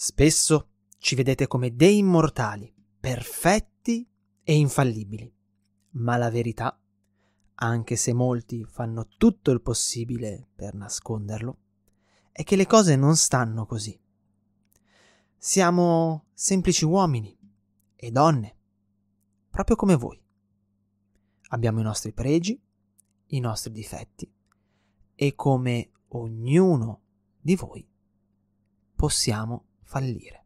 Spesso ci vedete come dei immortali, perfetti e infallibili. Ma la verità, anche se molti fanno tutto il possibile per nasconderlo, è che le cose non stanno così. Siamo semplici uomini e donne, proprio come voi. Abbiamo i nostri pregi, i nostri difetti e come ognuno di voi possiamo fallire.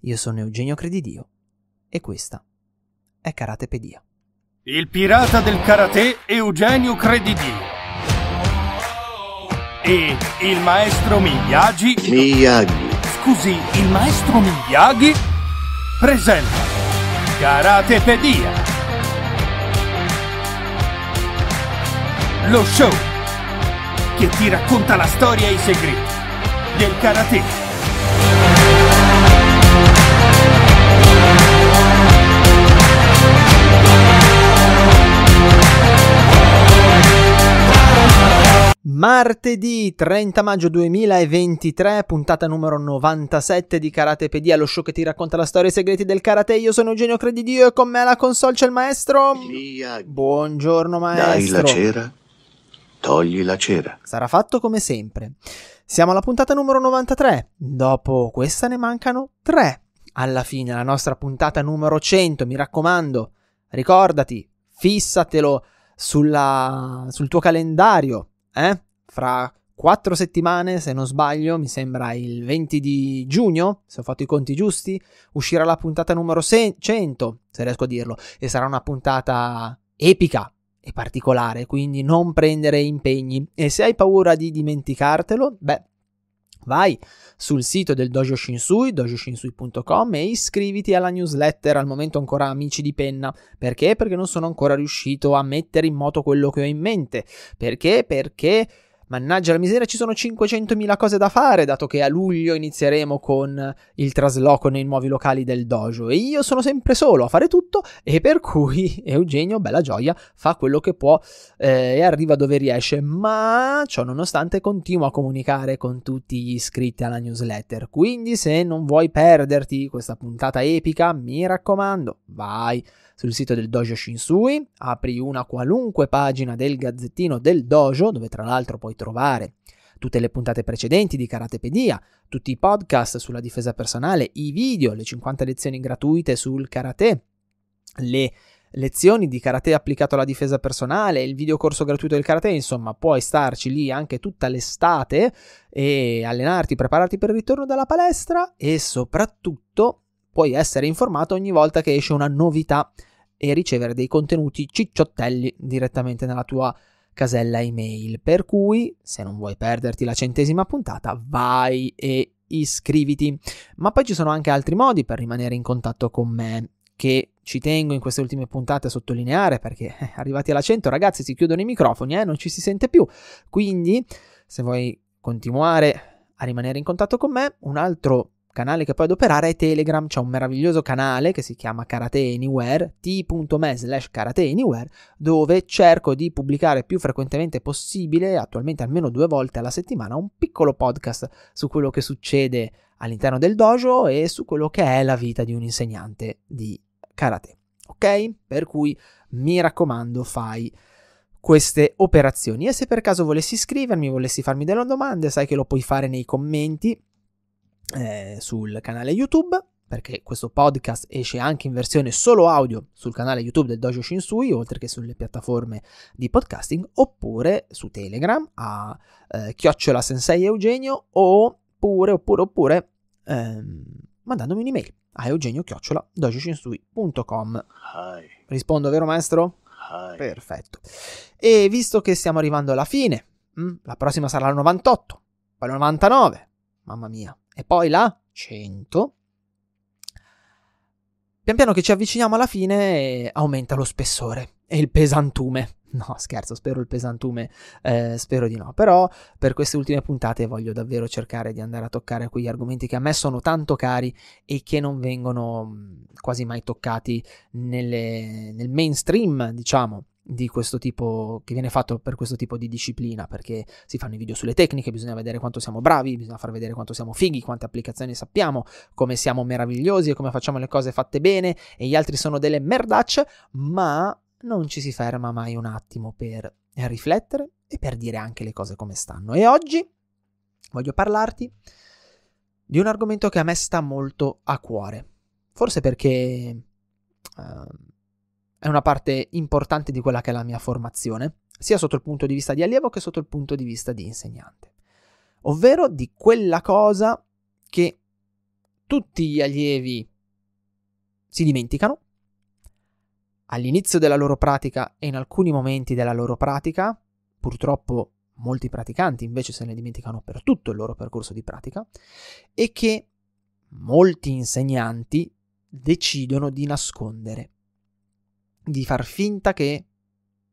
Io sono Eugenio Credidio e questa è Karatepedia. Il pirata del karate Eugenio Credidio e il maestro Miyagi. Miyagi. Scusi, il maestro Miyagi presenta Karatepedia. Lo show che ti racconta la storia e i segreti del karate. Martedì 30 maggio 2023, puntata numero 97 di Karatepedia, lo show che ti racconta la storia e i segreti del karate. Io sono Eugenio Credidio e con me alla console c'è il maestro. Buongiorno maestro. Dai la cera, togli la cera. Sarà fatto come sempre. Siamo alla puntata numero 93. Dopo questa ne mancano 3. Alla fine la nostra puntata numero 100, mi raccomando, ricordati, fissatelo sulla, sul tuo calendario eh? Fra quattro settimane, se non sbaglio, mi sembra il 20 di giugno, se ho fatto i conti giusti, uscirà la puntata numero 100, se riesco a dirlo, e sarà una puntata epica e particolare, quindi non prendere impegni. E se hai paura di dimenticartelo, beh, Vai sul sito del Dojo Shinsui, dojoshinsui.com e iscriviti alla newsletter, al momento ancora amici di penna. Perché? Perché non sono ancora riuscito a mettere in moto quello che ho in mente. Perché? Perché Mannaggia la miseria, ci sono 500.000 cose da fare, dato che a luglio inizieremo con il trasloco nei nuovi locali del dojo. E io sono sempre solo a fare tutto, e per cui Eugenio, bella gioia, fa quello che può eh, e arriva dove riesce. Ma ciò nonostante continuo a comunicare con tutti gli iscritti alla newsletter. Quindi se non vuoi perderti questa puntata epica, mi raccomando, vai sul sito del Dojo Shinsui, apri una qualunque pagina del gazzettino del Dojo, dove tra l'altro puoi trovare tutte le puntate precedenti di Karatepedia, tutti i podcast sulla difesa personale, i video, le 50 lezioni gratuite sul karate, le lezioni di karate applicato alla difesa personale, il videocorso gratuito del karate, insomma, puoi starci lì anche tutta l'estate e allenarti, prepararti per il ritorno dalla palestra e soprattutto puoi essere informato ogni volta che esce una novità e ricevere dei contenuti cicciottelli direttamente nella tua casella email. Per cui, se non vuoi perderti la centesima puntata, vai e iscriviti. Ma poi ci sono anche altri modi per rimanere in contatto con me che ci tengo in queste ultime puntate a sottolineare perché eh, arrivati alla 100 ragazzi si chiudono i microfoni e eh, non ci si sente più. Quindi, se vuoi continuare a rimanere in contatto con me, un altro canale che puoi adoperare è Telegram, c'è un meraviglioso canale che si chiama Karate Anywhere, t.me slash Karate Anywhere, dove cerco di pubblicare più frequentemente possibile, attualmente almeno due volte alla settimana, un piccolo podcast su quello che succede all'interno del dojo e su quello che è la vita di un insegnante di karate. Ok? Per cui mi raccomando, fai queste operazioni. E se per caso volessi iscrivermi, volessi farmi delle domande, sai che lo puoi fare nei commenti eh, sul canale YouTube, perché questo podcast esce anche in versione solo audio sul canale YouTube del Dojo Shinsui, oltre che sulle piattaforme di podcasting, oppure su Telegram a eh, chiocciola sensei Eugenio, oppure, oppure, oppure ehm, mandandomi un'email a eugenio chiocciola dojoshinsui.com. Rispondo, vero maestro? Hi. Perfetto. E visto che stiamo arrivando alla fine, mh, mm, la prossima sarà la 98, poi la 99, mamma mia, e poi la 100. Pian piano che ci avviciniamo alla fine aumenta lo spessore e il pesantume. No, scherzo, spero il pesantume, eh, spero di no. Però per queste ultime puntate voglio davvero cercare di andare a toccare quegli argomenti che a me sono tanto cari e che non vengono mm, quasi mai toccati nelle, nel mainstream, diciamo di questo tipo che viene fatto per questo tipo di disciplina perché si fanno i video sulle tecniche bisogna vedere quanto siamo bravi bisogna far vedere quanto siamo fighi quante applicazioni sappiamo come siamo meravigliosi e come facciamo le cose fatte bene e gli altri sono delle merdacce ma non ci si ferma mai un attimo per riflettere e per dire anche le cose come stanno e oggi voglio parlarti di un argomento che a me sta molto a cuore forse perché uh, è una parte importante di quella che è la mia formazione, sia sotto il punto di vista di allievo che sotto il punto di vista di insegnante. Ovvero di quella cosa che tutti gli allievi si dimenticano all'inizio della loro pratica e in alcuni momenti della loro pratica, purtroppo molti praticanti invece se ne dimenticano per tutto il loro percorso di pratica, e che molti insegnanti decidono di nascondere di far finta che,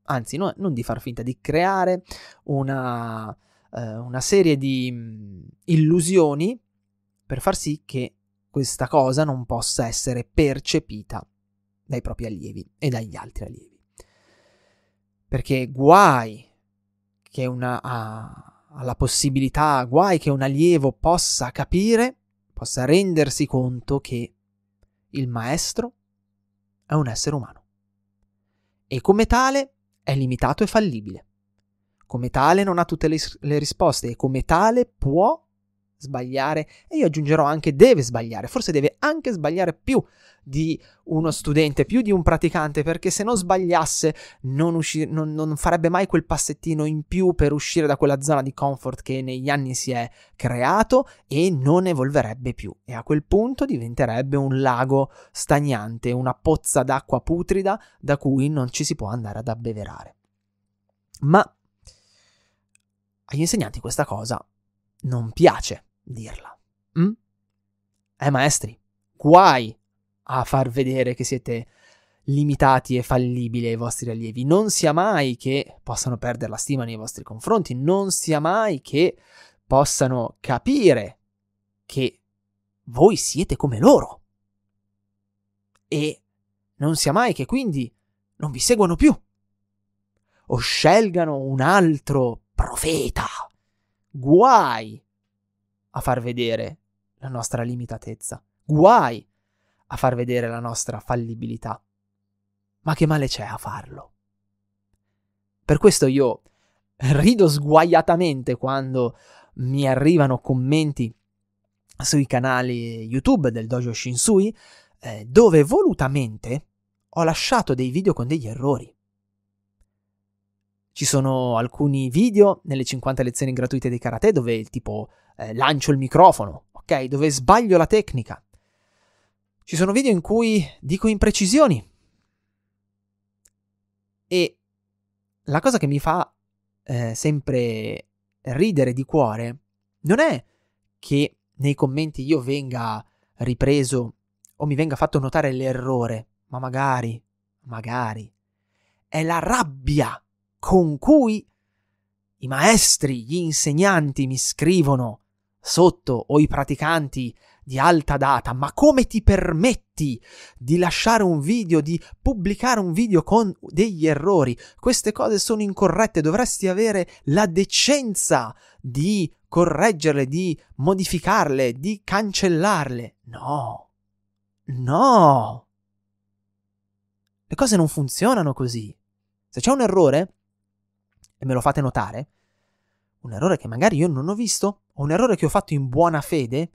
anzi no, non di far finta, di creare una, eh, una serie di mh, mm, illusioni per far sì che questa cosa non possa essere percepita dai propri allievi e dagli altri allievi. Perché guai che una, ha, ha possibilità, guai che un allievo possa capire, possa rendersi conto che il maestro è un essere umano e come tale è limitato e fallibile. Come tale non ha tutte le, le risposte e come tale può sbagliare e io aggiungerò anche deve sbagliare, forse deve anche sbagliare più di uno studente, più di un praticante, perché se non sbagliasse non, usci- non, non farebbe mai quel passettino in più per uscire da quella zona di comfort che negli anni si è creato e non evolverebbe più e a quel punto diventerebbe un lago stagnante, una pozza d'acqua putrida da cui non ci si può andare ad abbeverare. Ma agli insegnanti questa cosa non piace dirla. Mm? Eh, maestri, guai a far vedere che siete limitati e fallibili ai vostri allievi. Non sia mai che possano perdere la stima nei vostri confronti, non sia mai che possano capire che voi siete come loro. E non sia mai che quindi non vi seguano più. O scelgano un altro profeta. Guai a far vedere la nostra limitatezza, guai a far vedere la nostra fallibilità. Ma che male c'è a farlo? Per questo io rido sguaiatamente quando mi arrivano commenti sui canali YouTube del Dojo Shinsui, eh, dove volutamente ho lasciato dei video con degli errori. Ci sono alcuni video nelle 50 lezioni gratuite di karate dove il tipo eh, lancio il microfono, ok? Dove sbaglio la tecnica. Ci sono video in cui dico imprecisioni. E la cosa che mi fa eh, sempre ridere di cuore non è che nei commenti io venga ripreso o mi venga fatto notare l'errore, ma magari, magari, è la rabbia con cui i maestri, gli insegnanti mi scrivono sotto o i praticanti di alta data, ma come ti permetti di lasciare un video, di pubblicare un video con degli errori? Queste cose sono incorrette, dovresti avere la decenza di correggerle, di modificarle, di cancellarle. No, no. Le cose non funzionano così. Se c'è un errore, e me lo fate notare, un errore che magari io non ho visto, o un errore che ho fatto in buona fede,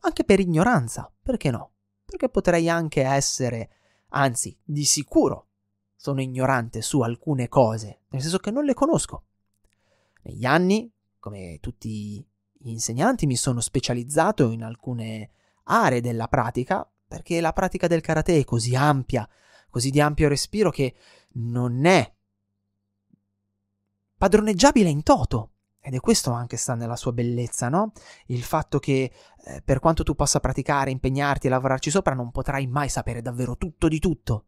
anche per ignoranza, perché no? Perché potrei anche essere, anzi, di sicuro sono ignorante su alcune cose, nel senso che non le conosco. Negli anni, come tutti gli insegnanti, mi sono specializzato in alcune aree della pratica, perché la pratica del karate è così ampia, così di ampio respiro che non è padroneggiabile in toto. Ed è questo anche sta nella sua bellezza, no? Il fatto che eh, per quanto tu possa praticare, impegnarti e lavorarci sopra, non potrai mai sapere davvero tutto di tutto.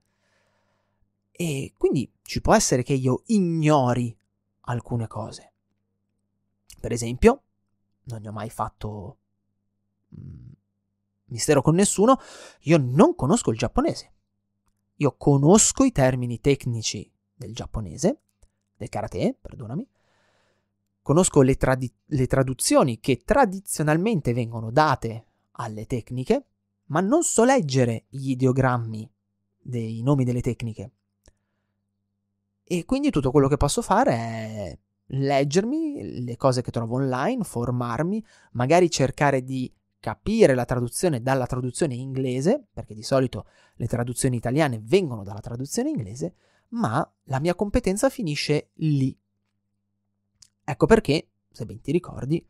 E quindi ci può essere che io ignori alcune cose. Per esempio, non ne ho mai fatto mh, mm, mistero con nessuno, io non conosco il giapponese. Io conosco i termini tecnici del giapponese, del karate, perdonami, conosco le, tradi- le traduzioni che tradizionalmente vengono date alle tecniche, ma non so leggere gli ideogrammi dei nomi delle tecniche. E quindi tutto quello che posso fare è leggermi le cose che trovo online, formarmi, magari cercare di capire la traduzione dalla traduzione inglese, perché di solito le traduzioni italiane vengono dalla traduzione inglese, ma la mia competenza finisce lì. Ecco perché, se ben ti ricordi,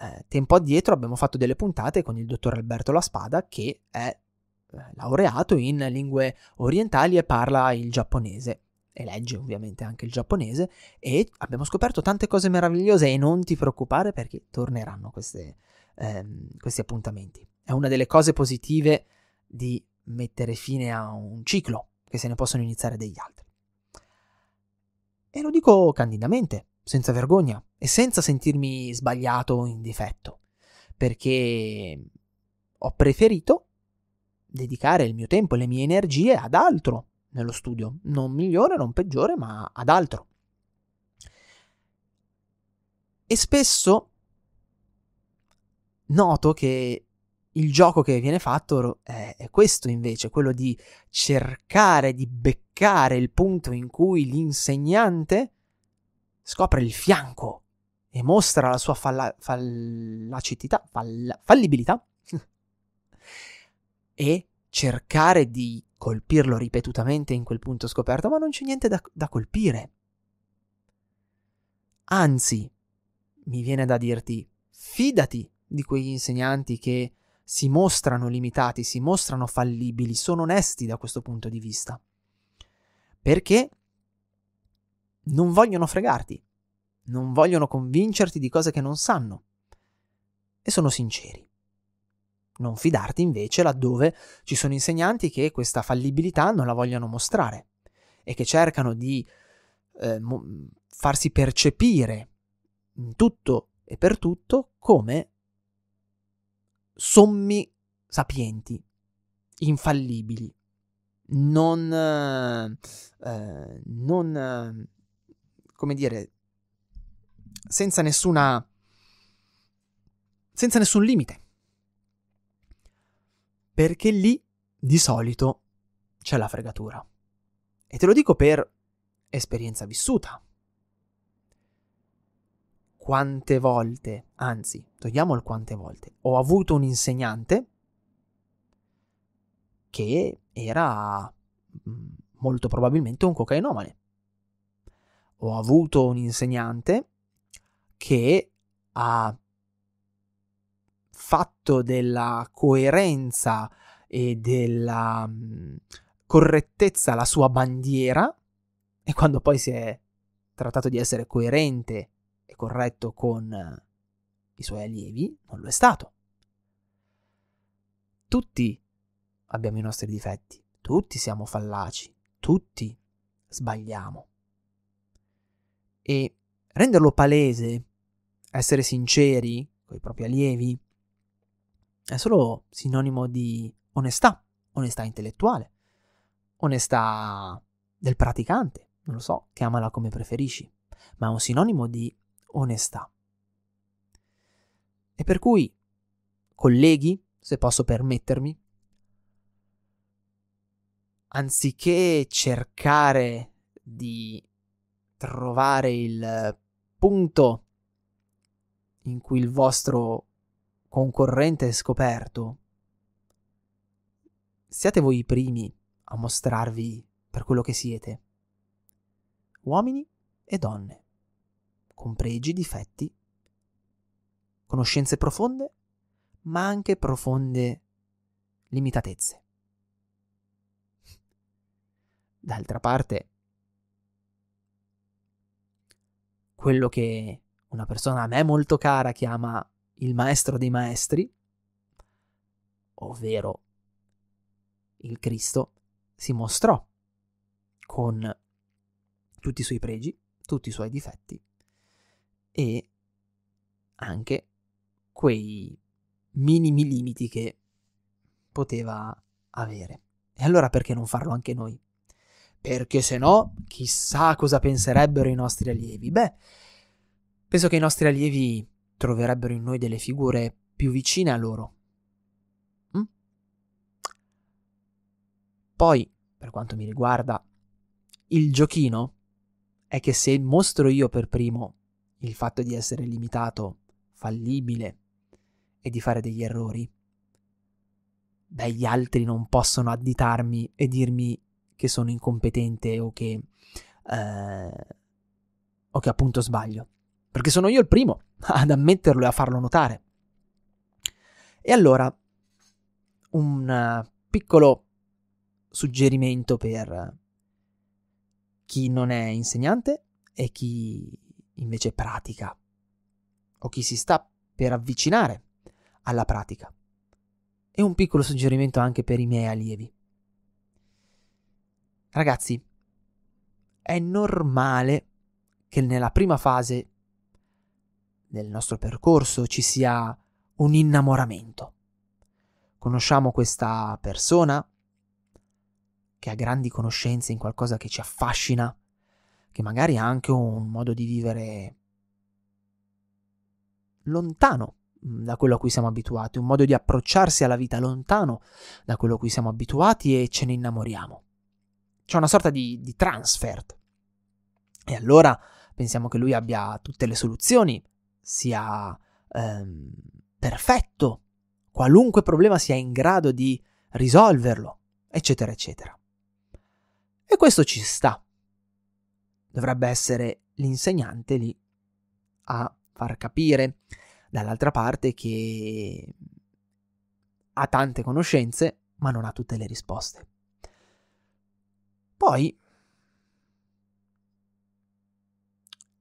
eh, tempo addietro abbiamo fatto delle puntate con il dottor Alberto Laspada che è eh, laureato in lingue orientali e parla il giapponese e legge ovviamente anche il giapponese e abbiamo scoperto tante cose meravigliose e non ti preoccupare perché torneranno queste, ehm, questi appuntamenti. È una delle cose positive di mettere fine a un ciclo, che se ne possono iniziare degli altri. E lo dico candidamente, senza vergogna e senza sentirmi sbagliato o in difetto, perché ho preferito dedicare il mio tempo e le mie energie ad altro nello studio, non migliore, non peggiore, ma ad altro. E spesso noto che il gioco che viene fatto è questo invece, quello di cercare di beccare il punto in cui l'insegnante scopre il fianco e mostra la sua falla- fallacità, fall- fallibilità e cercare di colpirlo ripetutamente in quel punto scoperto, ma non c'è niente da, da colpire. Anzi, mi viene da dirti, fidati di quegli insegnanti che si mostrano limitati, si mostrano fallibili, sono onesti da questo punto di vista. Perché non vogliono fregarti, non vogliono convincerti di cose che non sanno e sono sinceri. Non fidarti invece laddove ci sono insegnanti che questa fallibilità non la vogliono mostrare e che cercano di eh, mo- farsi percepire in tutto e per tutto come sommi sapienti, infallibili, non, eh, non come dire, senza nessuna... senza nessun limite. Perché lì, di solito, c'è la fregatura. E te lo dico per esperienza vissuta. Quante volte, anzi, togliamo il quante volte, ho avuto un insegnante che era mm, molto probabilmente un cocainomane ho avuto un insegnante che ha fatto della coerenza e della correttezza la sua bandiera e quando poi si è trattato di essere coerente e corretto con eh, i suoi allievi, non lo è stato. Tutti abbiamo i nostri difetti, tutti siamo fallaci, tutti sbagliamo e renderlo palese, essere sinceri con i propri allievi, è solo sinonimo di onestà, onestà intellettuale, onestà del praticante, non lo so, chiamala come preferisci, ma è un sinonimo di onestà. E per cui, colleghi, se posso permettermi, anziché cercare di trovare il eh, punto in cui il vostro concorrente è scoperto, siate voi i primi a mostrarvi per quello che siete, uomini e donne, con pregi, difetti, conoscenze profonde, ma anche profonde limitatezze. D'altra parte, quello che una persona a me molto cara chiama il maestro dei maestri, ovvero il Cristo, si mostrò con tutti i suoi pregi, tutti i suoi difetti e anche quei minimi limiti che poteva avere. E allora perché non farlo anche noi? perché se no chissà cosa penserebbero i nostri allievi. Beh, penso che i nostri allievi troverebbero in noi delle figure più vicine a loro. Mm? Poi, per quanto mi riguarda, il giochino è che se mostro io per primo il fatto di essere limitato, fallibile e di fare degli errori, beh, gli altri non possono additarmi e dirmi che sono incompetente o che, eh, o che appunto sbaglio. Perché sono io il primo ad ammetterlo e a farlo notare. E allora, un eh, piccolo suggerimento per eh, chi non è insegnante e chi invece pratica o chi si sta per avvicinare alla pratica. E un piccolo suggerimento anche per i miei allievi. Ragazzi, è normale che nella prima fase del nostro percorso ci sia un innamoramento. Conosciamo questa persona che ha grandi conoscenze in qualcosa che ci affascina, che magari ha anche un modo di vivere lontano da quello a cui siamo abituati, un modo di approcciarsi alla vita lontano da quello a cui siamo abituati e ce ne innamoriamo c'è una sorta di, di transfert. E allora pensiamo che lui abbia tutte le soluzioni, sia ehm, perfetto, qualunque problema sia in grado di risolverlo, eccetera, eccetera. E questo ci sta. Dovrebbe essere l'insegnante lì a far capire dall'altra parte che ha tante conoscenze, ma non ha tutte le risposte. Poi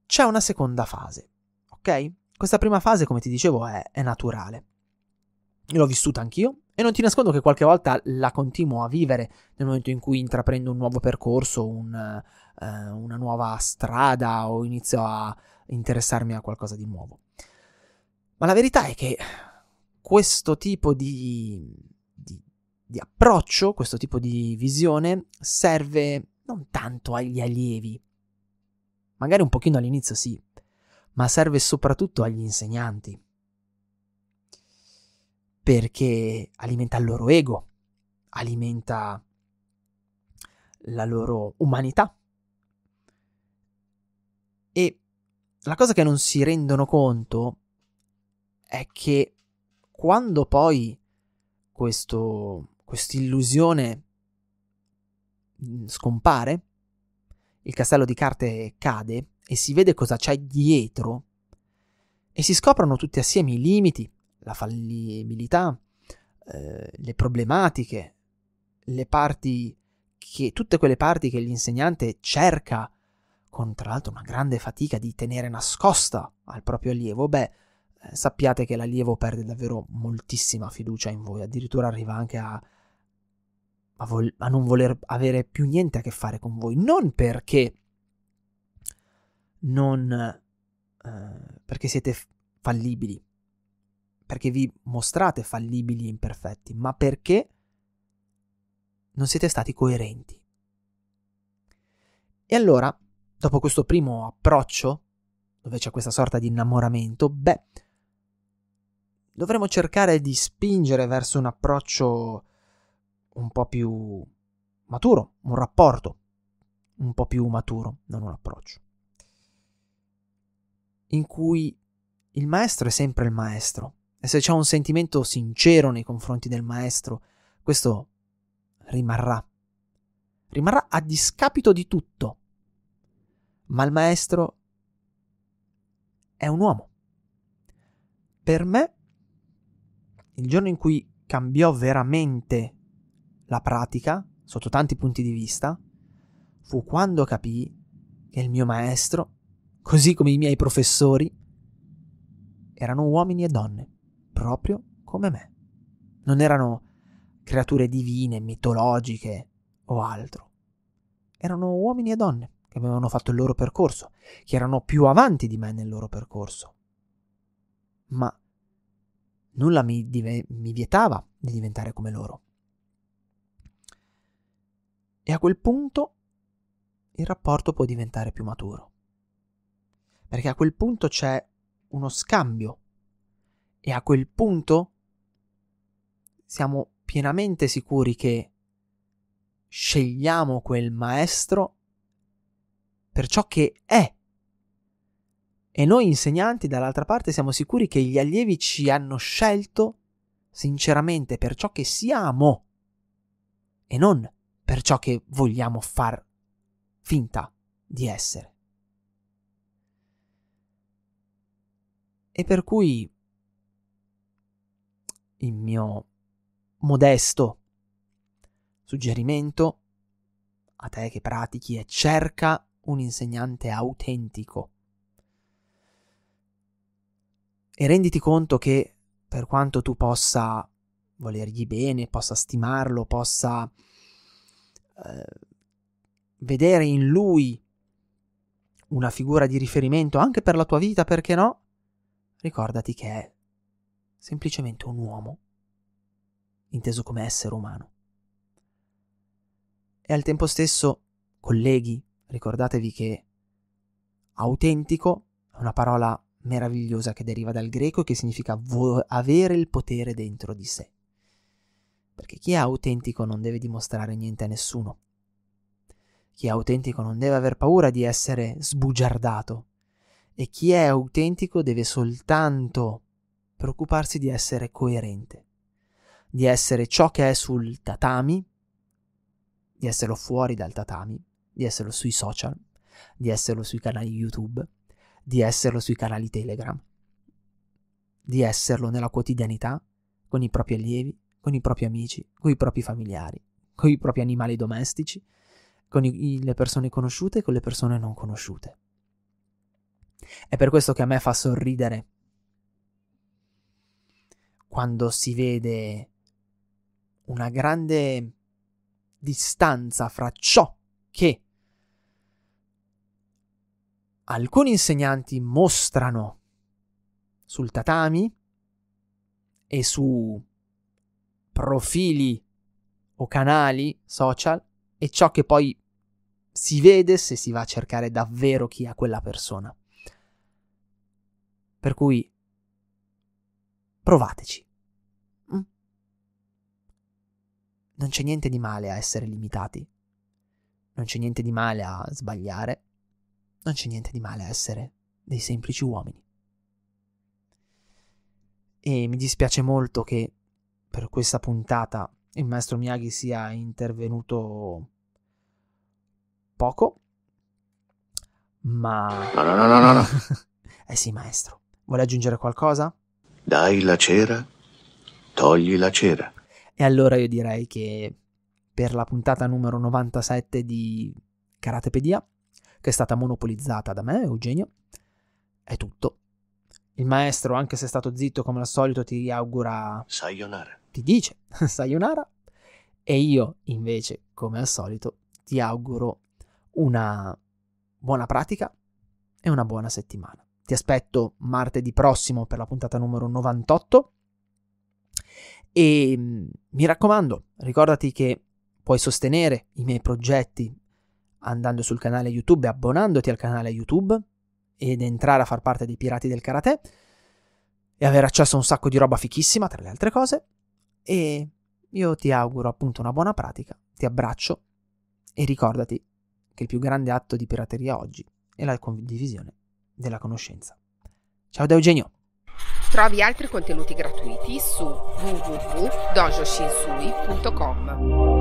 c'è una seconda fase, ok? Questa prima fase, come ti dicevo, è, è naturale. L'ho vissuta anch'io e non ti nascondo che qualche volta la continuo a vivere nel momento in cui intraprendo un nuovo percorso, un, eh, una nuova strada o inizio a interessarmi a qualcosa di nuovo. Ma la verità è che questo tipo di di approccio, questo tipo di visione, serve non tanto agli allievi, magari un pochino all'inizio sì, ma serve soprattutto agli insegnanti, perché alimenta il loro ego, alimenta la loro umanità. E la cosa che non si rendono conto è che quando poi questo quest'illusione mm, scompare, il castello di carte cade e si vede cosa c'è dietro e si scoprono tutti assieme i limiti, la fallibilità, eh, le problematiche, le parti che, tutte quelle parti che l'insegnante cerca con tra l'altro una grande fatica di tenere nascosta al proprio allievo, beh, eh, sappiate che l'allievo perde davvero moltissima fiducia in voi, addirittura arriva anche a a, vol- a non voler avere più niente a che fare con voi. Non perché non eh, perché siete fallibili, perché vi mostrate fallibili e imperfetti, ma perché non siete stati coerenti. E allora, dopo questo primo approccio, dove c'è questa sorta di innamoramento, beh, dovremmo cercare di spingere verso un approccio un po' più maturo, un rapporto un po' più maturo, non un approccio, in cui il maestro è sempre il maestro e se c'è un sentimento sincero nei confronti del maestro, questo rimarrà. Rimarrà a discapito di tutto. Ma il maestro è un uomo. Per me, il giorno in cui cambiò veramente la pratica, sotto tanti punti di vista, fu quando capii che il mio maestro, così come i miei professori, erano uomini e donne, proprio come me. Non erano creature divine, mitologiche o altro. Erano uomini e donne che avevano fatto il loro percorso, che erano più avanti di me nel loro percorso. Ma nulla mi, div- mi vietava di diventare come loro. E a quel punto il rapporto può diventare più maturo. Perché a quel punto c'è uno scambio e a quel punto siamo pienamente sicuri che scegliamo quel maestro per ciò che è. E noi insegnanti dall'altra parte siamo sicuri che gli allievi ci hanno scelto sinceramente per ciò che siamo e non per ciò che vogliamo far finta di essere. E per cui il mio modesto suggerimento a te che pratichi è cerca un insegnante autentico. E renditi conto che per quanto tu possa volergli bene, possa stimarlo, possa eh, vedere in lui una figura di riferimento anche per la tua vita, perché no? Ricordati che è semplicemente un uomo, inteso come essere umano. E al tempo stesso, colleghi, ricordatevi che autentico è una parola meravigliosa che deriva dal greco e che significa vo- avere il potere dentro di sé perché chi è autentico non deve dimostrare niente a nessuno. Chi è autentico non deve aver paura di essere sbugiardato e chi è autentico deve soltanto preoccuparsi di essere coerente, di essere ciò che è sul tatami, di esserlo fuori dal tatami, di esserlo sui social, di esserlo sui canali YouTube, di esserlo sui canali Telegram, di esserlo nella quotidianità con i propri allievi, con i propri amici, con i propri familiari, con i propri animali domestici, con i, le persone conosciute e con le persone non conosciute. È per questo che a me fa sorridere quando si vede una grande distanza fra ciò che alcuni insegnanti mostrano sul tatami e su profili o canali social e ciò che poi si vede se si va a cercare davvero chi è quella persona. Per cui provateci. Mm. Non c'è niente di male a essere limitati, non c'è niente di male a sbagliare, non c'è niente di male a essere dei semplici uomini. E mi dispiace molto che per questa puntata il maestro Miyagi sia intervenuto poco, ma... No, no, no, no, no. no. eh sì, maestro. Vuole aggiungere qualcosa? Dai la cera, togli la cera. E allora io direi che per la puntata numero 97 di Karatepedia, che è stata monopolizzata da me, Eugenio, è tutto. Il maestro, anche se è stato zitto come al solito, ti augura... Sayonara. Ti dice Sayonara. E io, invece, come al solito, ti auguro una buona pratica e una buona settimana. Ti aspetto martedì prossimo per la puntata numero 98. E mm, mi raccomando, ricordati che puoi sostenere i miei progetti andando sul canale YouTube e abbonandoti al canale YouTube ed entrare a far parte dei pirati del karate e avere accesso a un sacco di roba fichissima, tra le altre cose. E io ti auguro appunto una buona pratica, ti abbraccio e ricordati che il più grande atto di pirateria oggi è la condivisione della conoscenza. Ciao da Eugenio! Trovi altri contenuti gratuiti su www.dojoshinsui.com.